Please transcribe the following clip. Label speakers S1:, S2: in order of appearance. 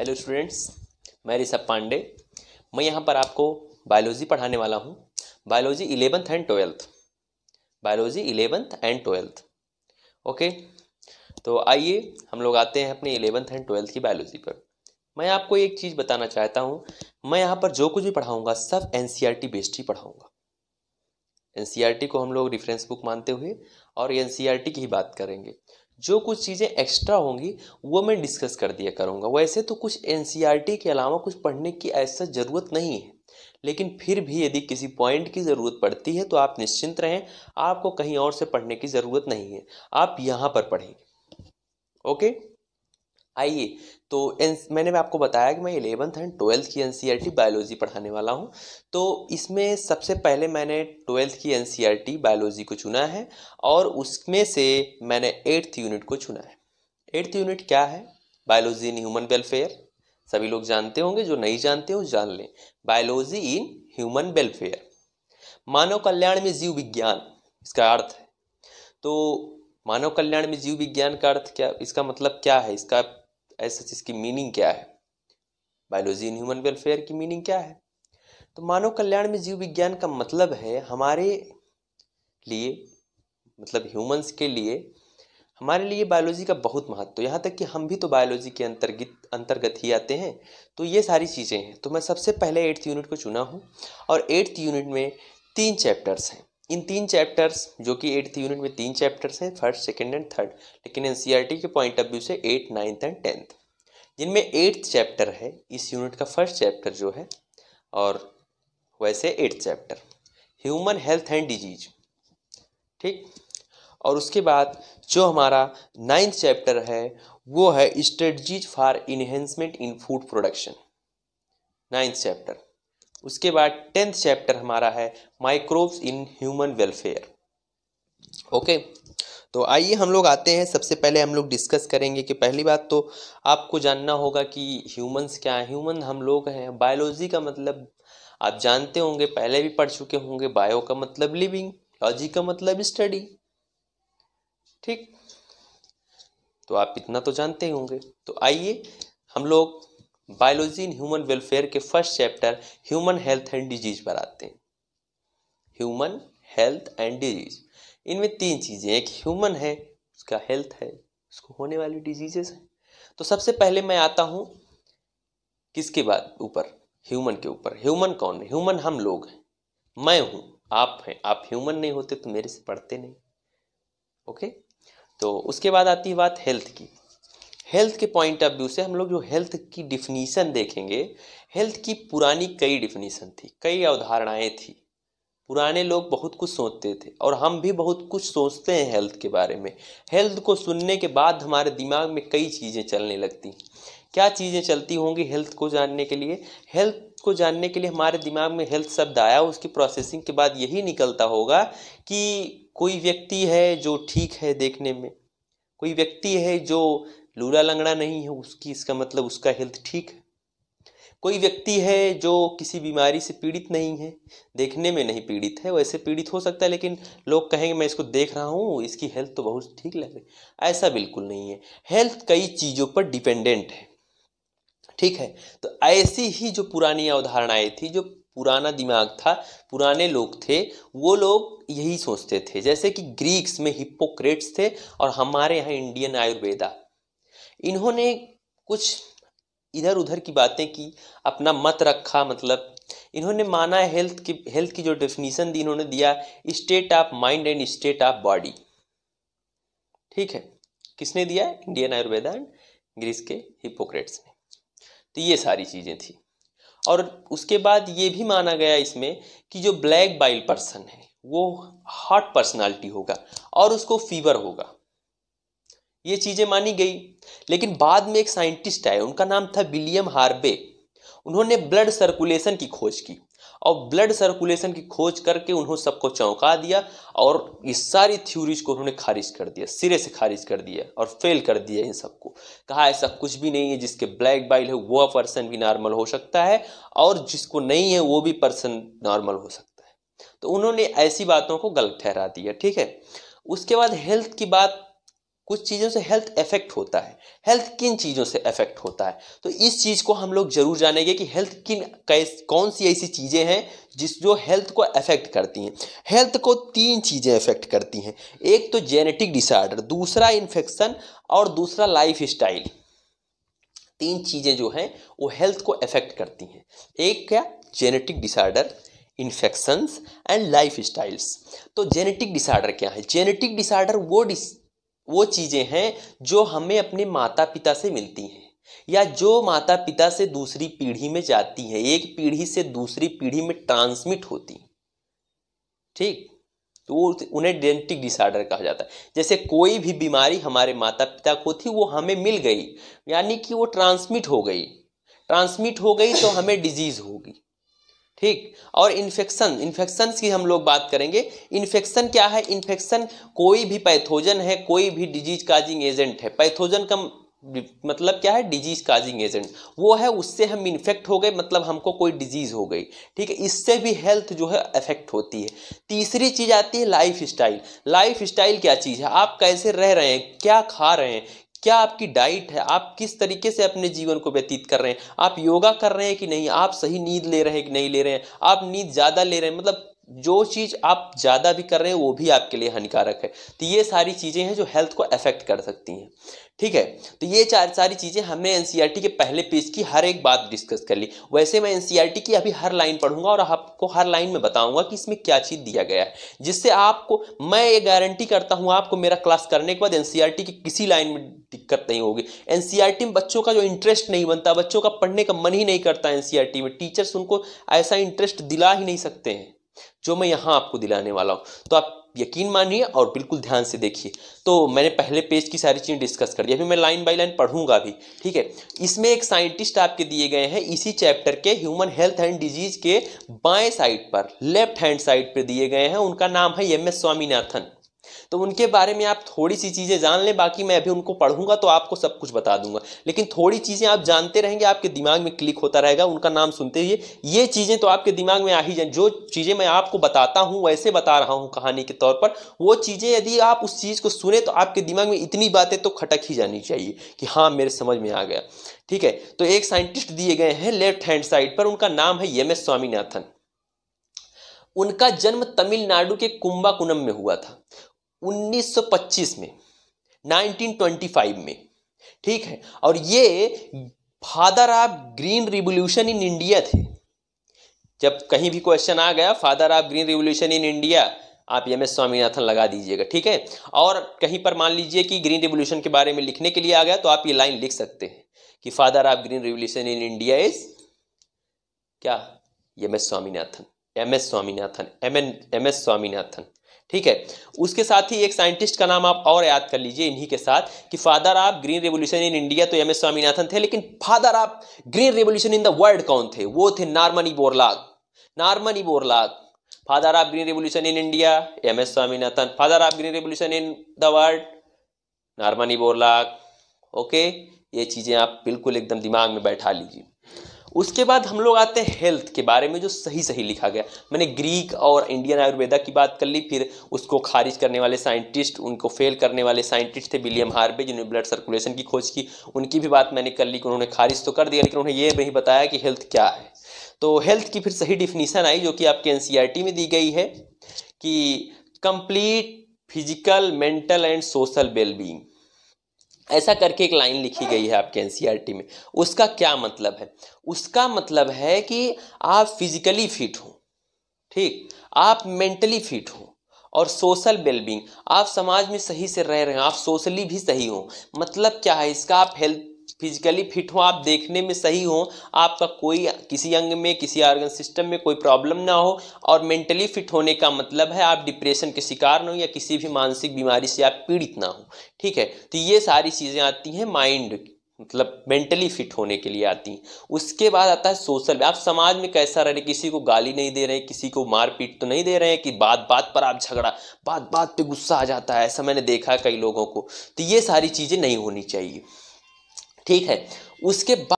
S1: hello students मैं ऋषभ पांडे मैं यहाँ पर आपको बायोलॉजी पढ़ाने वाला हूँ biology eleventh and twelfth biology eleventh and twelfth okay तो आइए हम लोग आते हैं अपने इलेवंथ एंड ट्वेल्थ की बायोलॉजी पर मैं आपको एक चीज़ बताना चाहता हूँ मैं यहाँ पर जो कुछ भी पढ़ाऊँगा सब एन बेस्ड e ही पढ़ाऊँगा एन e को हम लोग रिफरेंस बुक मानते हुए और एन e की ही बात करेंगे जो कुछ चीज़ें एक्स्ट्रा होंगी वो मैं डिस्कस कर दिया करूँगा वैसे तो कुछ एन e के अलावा कुछ पढ़ने की ऐसा ज़रूरत नहीं है लेकिन फिर भी यदि किसी पॉइंट की ज़रूरत पड़ती है तो आप निश्चिंत रहें आपको कहीं और से पढ़ने की ज़रूरत नहीं है आप यहाँ पर पढ़ेंगे ओके आइए तो मैंने मैं आपको बताया कि मैं इलेवंथ एंड ट्वेल्थ की एन e बायोलॉजी पढ़ाने वाला हूँ तो इसमें सबसे पहले मैंने ट्वेल्थ की एन e बायोलॉजी को चुना है और उसमें से मैंने एट्थ यूनिट को चुना है एट्थ यूनिट क्या है बायोलॉजी इन ह्यूमन वेलफेयर सभी लोग जानते होंगे जो नहीं जानते हो जान लें बायोलॉजी इन ह्यूमन वेलफेयर मानव कल्याण में जीव विज्ञान इसका अर्थ है तो मानव कल्याण में जीव विज्ञान का अर्थ क्या इसका मतलब क्या है इसका ऐसा चीज़ की मीनिंग क्या है बायोलॉजी इन ह्यूमन वेलफेयर की मीनिंग क्या है तो मानव कल्याण में जीव विज्ञान का मतलब है हमारे लिए मतलब ह्यूमंस के लिए हमारे लिए बायोलॉजी का बहुत महत्व तो यहाँ तक कि हम भी तो बायोलॉजी के अंतर्गत अंतर्गत ही आते हैं तो ये सारी चीज़ें हैं तो मैं सबसे पहले एट्थ यूनिट को चुना हूँ और एट्थ यूनिट में तीन चैप्टर्स हैं इन तीन चैप्टर्स जो कि एट्थ यूनिट में तीन चैप्टर्स हैं फर्स्ट सेकेंड एंड थर्ड लेकिन एन e के पॉइंट ऑफ व्यू से एट नाइन्थ एंड टेंथ जिनमें एट्थ चैप्टर है इस यूनिट का फर्स्ट चैप्टर जो है और वैसे eighth chapter human health and disease ठीक और उसके बाद जो हमारा नाइन्थ चैप्टर है वो है strategies for enhancement in food production ninth chapter उसके बाद टेंथ चैप्टर हमारा है microbes in human welfare okay तो आइए हम लोग आते हैं सबसे पहले हम लोग डिस्कस करेंगे कि पहली बात तो आपको जानना होगा कि ह्यूमंस क्या है ह्यूमन हम लोग हैं बायोलॉजी का मतलब आप जानते होंगे पहले भी पढ़ चुके होंगे बायो का मतलब लिविंग लॉजी का मतलब स्टडी ठीक तो आप इतना तो जानते ही होंगे तो आइए हम लोग बायोलॉजी इन ह्यूमन वेलफेयर के first chapter human health and disease पर आते हैं ह्यूमन हेल्थ एंड डिजीज इनमें तीन चीज़ें एक ह्यूमन है उसका हेल्थ है उसको होने वाली डिजीजेस है तो सबसे पहले मैं आता हूं किसके बाद ऊपर ह्यूमन के ऊपर ह्यूमन कौन है ह्यूमन हम लोग हैं मैं हूं आप हैं आप ह्यूमन नहीं होते तो मेरे से पढ़ते नहीं ओके तो उसके बाद आती है बात हेल्थ की हेल्थ के पॉइंट ऑफ व्यू से हम लोग जो हेल्थ की डिफिनीसन देखेंगे हेल्थ की पुरानी कई डिफिनीसन थी कई अवधारणाएँ थी पुराने लोग बहुत कुछ सोचते थे और हम भी बहुत कुछ सोचते हैं हेल्थ के बारे में हेल्थ को सुनने के बाद हमारे दिमाग में कई चीज़ें चलने लगती क्या चीज़ें चलती होंगी हेल्थ को जानने के लिए हेल्थ को जानने के लिए हमारे दिमाग में हेल्थ शब्द आया उसकी प्रोसेसिंग के बाद यही निकलता होगा कि कोई व्यक्ति है जो ठीक है देखने में कोई व्यक्ति है जो लूला लंगड़ा नहीं है उसकी इसका मतलब उसका हेल्थ ठीक है कोई व्यक्ति है जो किसी बीमारी से पीड़ित नहीं है देखने में नहीं पीड़ित है वैसे पीड़ित हो सकता है लेकिन लोग कहेंगे मैं इसको देख रहा हूँ इसकी हेल्थ तो बहुत ठीक लग रही ऐसा बिल्कुल नहीं है हेल्थ कई चीज़ों पर डिपेंडेंट है ठीक है तो ऐसी ही जो पुरानी अवधारणाएँ थी जो पुराना दिमाग था पुराने लोग थे वो लोग यही सोचते थे जैसे कि ग्रीक्स में हिप्पोक्रेट्स थे और हमारे यहाँ इंडियन आयुर्वेदा इन्होंने कुछ इधर उधर की बातें की अपना मत रखा मतलब इन्होंने माना है हेल्थ की हेल्थ की जो डेफिनेशन दी इन्होंने दिया state of mind and state of body ठीक है किसने दिया इंडियन आयुर्वेदा एंड ग्रीस के हिपोक्रेट्स ने तो ये सारी चीज़ें थी और उसके बाद ये भी माना गया इसमें कि जो ब्लैक बाइल पर्सन है वो हॉट पर्सनालिटी होगा और उसको फीवर होगा ये चीज़ें मानी गई लेकिन बाद में एक साइंटिस्ट आए उनका नाम था विलियम हार्बे उन्होंने ब्लड सर्कुलेशन की खोज की और ब्लड सर्कुलेशन की खोज करके उन्होंने सबको चौंका दिया और इस सारी थ्योरीज को उन्होंने खारिज कर दिया सिरे से खारिज कर दिया और फेल कर दिया इन सबको कहा ऐसा कुछ भी नहीं है जिसके ब्लैक बाइल है वह पर्सन भी नॉर्मल हो सकता है और जिसको नहीं है वो भी पर्सन नॉर्मल हो सकता है तो उन्होंने ऐसी बातों को गलत ठहरा दिया ठीक है उसके बाद हेल्थ की बात कुछ चीज़ों से हेल्थ इफेक्ट होता है हेल्थ किन चीज़ों से इफेक्ट होता है तो इस चीज़ को हम लोग जरूर जानेंगे कि हेल्थ किन कैस कौन सी ऐसी चीज़ें हैं जिस जो हेल्थ को अफेक्ट करती हैं हेल्थ को तीन चीज़ें अफेक्ट करती हैं एक तो जेनेटिक डिसऑर्डर दूसरा इन्फेक्शन और दूसरा लाइफ स्टाइल तीन चीज़ें जो हैं वो हेल्थ को अफेक्ट करती हैं एक क्या genetic disorder infections and lifestyles तो जेनेटिक डिसऑर्डर क्या है जेनेटिक डिसऑर्डर वो डिस वो चीज़ें हैं जो हमें अपने माता पिता से मिलती हैं या जो माता पिता से दूसरी पीढ़ी में जाती हैं एक पीढ़ी से दूसरी पीढ़ी में ट्रांसमिट होती ठीक तो वो उन्हें डेंटिक डिसऑर्डर कहा जाता है जैसे कोई भी बीमारी हमारे माता पिता को थी वो हमें मिल गई यानी कि वो ट्रांसमिट हो गई ट्रांसमिट हो गई तो हमें डिजीज़ होगी ठीक और इन्फेक्शन इन्फेक्शन की हम लोग बात करेंगे इन्फेक्शन क्या है इन्फेक्शन कोई भी पैथोजन है कोई भी डिजीज काजिंग एजेंट है पैथोजन का मतलब क्या है डिजीज काजिंग एजेंट वो है उससे हम इन्फेक्ट हो गए मतलब हमको कोई डिजीज हो गई ठीक है इससे भी हेल्थ जो है अफेक्ट होती है तीसरी चीज आती है लाइफ स्टाइल लाइफ स्टाइल क्या चीज़ है आप कैसे रह रहे हैं क्या खा रहे हैं क्या आपकी डाइट है आप किस तरीके से अपने जीवन को व्यतीत कर रहे हैं आप योगा कर रहे हैं कि नहीं आप सही नींद ले रहे हैं कि नहीं ले रहे हैं आप नींद ज़्यादा ले रहे हैं मतलब जो चीज़ आप ज़्यादा भी कर रहे हैं वो भी आपके लिए हानिकारक है तो ये सारी चीज़ें हैं जो हेल्थ को अफेक्ट कर सकती हैं ठीक है तो ये चार सारी चीज़ें हमने एन e के पहले पेज की हर एक बात डिस्कस कर ली वैसे मैं एन e की अभी हर लाइन पढ़ूंगा और आप आपको हर लाइन में बताऊंगा कि इसमें क्या चीज़ दिया गया है जिससे आपको मैं ये गारंटी करता हूं आपको मेरा क्लास करने के बाद एनसीईआरटी e की किसी लाइन में दिक्कत नहीं होगी एनसीईआरटी e में बच्चों का जो इंटरेस्ट नहीं बनता बच्चों का पढ़ने का मन ही नहीं करता एनसीईआरटी e में टीचर्स उनको ऐसा इंटरेस्ट दिला ही नहीं सकते हैं जो मैं यहां आपको दिलाने वाला हूं तो आप यकीन मानिए और बिल्कुल ध्यान से देखिए तो मैंने पहले पेज की सारी चीज़ें डिस्कस कर दी अभी मैं लाइन बाय लाइन पढ़ूंगा भी ठीक है इसमें एक साइंटिस्ट आपके दिए गए हैं इसी चैप्टर के ह्यूमन हेल्थ एंड डिजीज के बाएं साइड पर लेफ्ट हैंड साइड पर दिए गए हैं उनका नाम है एम एस स्वामीनाथन तो उनके बारे में आप थोड़ी सी चीज़ें जान लें बाकी मैं अभी उनको पढ़ूंगा तो आपको सब कुछ बता दूंगा लेकिन थोड़ी चीज़ें आप जानते रहेंगे आपके दिमाग में क्लिक होता रहेगा उनका नाम सुनते हुए ये चीज़ें तो आपके दिमाग में आ ही जाए जो चीज़ें मैं आपको बताता हूँ वैसे बता रहा हूँ कहानी के तौर पर वो चीज़ें यदि आप उस चीज़ को सुने तो आपके दिमाग में इतनी बातें तो खटक ही जानी चाहिए कि हाँ मेरे समझ में आ गया ठीक है तो एक साइंटिस्ट दिए गए हैं लेफ्ट हैंड साइड पर उनका नाम है एम एस स्वामीनाथन उनका जन्म तमिलनाडु के कुंभाकुनम में हुआ था 1925 में 1925 में ठीक है और ये father of green revolution in India थे जब कहीं भी क्वेश्चन आ गया father of green revolution in India आप एम एस स्वामीनाथन लगा दीजिएगा ठीक है और कहीं पर मान लीजिए कि ग्रीन रिवोल्यूशन के बारे में लिखने के लिए आ गया तो आप ये लाइन लिख सकते हैं कि father of green revolution in India is क्या M S Swaminathan M S Swaminathan M N M S Swaminathan ठीक है उसके साथ ही एक साइंटिस्ट का नाम आप और याद कर लीजिए इन्हीं के साथ कि father of green revolution in India तो एम एस स्वामीनाथन थे लेकिन father of green revolution in the world कौन थे वो थे Norman E Borlaug Norman E Borlaug father of green revolution in India M S Swaminathan father of green revolution in the world Norman E Borlaug okay ये चीज़ें आप बिल्कुल एकदम दिमाग में बैठा लीजिए उसके बाद हम लोग आते हैं हेल्थ के बारे में जो सही सही लिखा गया मैंने ग्रीक और इंडियन आयुर्वेदा की बात कर ली फिर उसको खारिज करने वाले साइंटिस्ट उनको फेल करने वाले साइंटिस्ट थे विलियम हार्बे जिन्होंने ब्लड सर्कुलेशन की खोज की उनकी भी बात मैंने कर ली कि उन्होंने खारिज तो कर दिया लेकिन उन्होंने ये नहीं बताया कि हेल्थ क्या है तो हेल्थ की फिर सही डिफिनीसन आई जो कि आपके एन e में दी गई है कि complete physical mental and social wellbeing ऐसा करके एक लाइन लिखी गई है आपके एन e में उसका क्या मतलब है उसका मतलब है कि आप फिजिकली फिट हो ठीक आप मेंटली फिट हो और सोशल वेलबींग आप समाज में सही से रह रहे हैं आप सोशली भी सही हो मतलब क्या है इसका आप हेल्थ फिजिकली फिट हो आप देखने में सही हो आपका कोई किसी अंग में किसी ऑर्गन सिस्टम में कोई प्रॉब्लम ना हो और मेंटली फिट होने का मतलब है आप डिप्रेशन के शिकार ना हो या किसी भी मानसिक बीमारी से आप पीड़ित ना हो ठीक है तो ये सारी चीज़ें आती हैं माइंड मतलब मेंटली फिट होने के लिए आती हैं उसके बाद आता है सोशल आप समाज में कैसा रह रहे किसी को गाली नहीं दे रहे किसी को मार पीट तो नहीं दे रहे हैं कि बात बात पर आप झगड़ा बात बात पे गुस्सा आ जाता है ऐसा मैंने देखा है कई लोगों को तो ये सारी चीज़ें नहीं होनी चाहिए ठीक है उसके बाद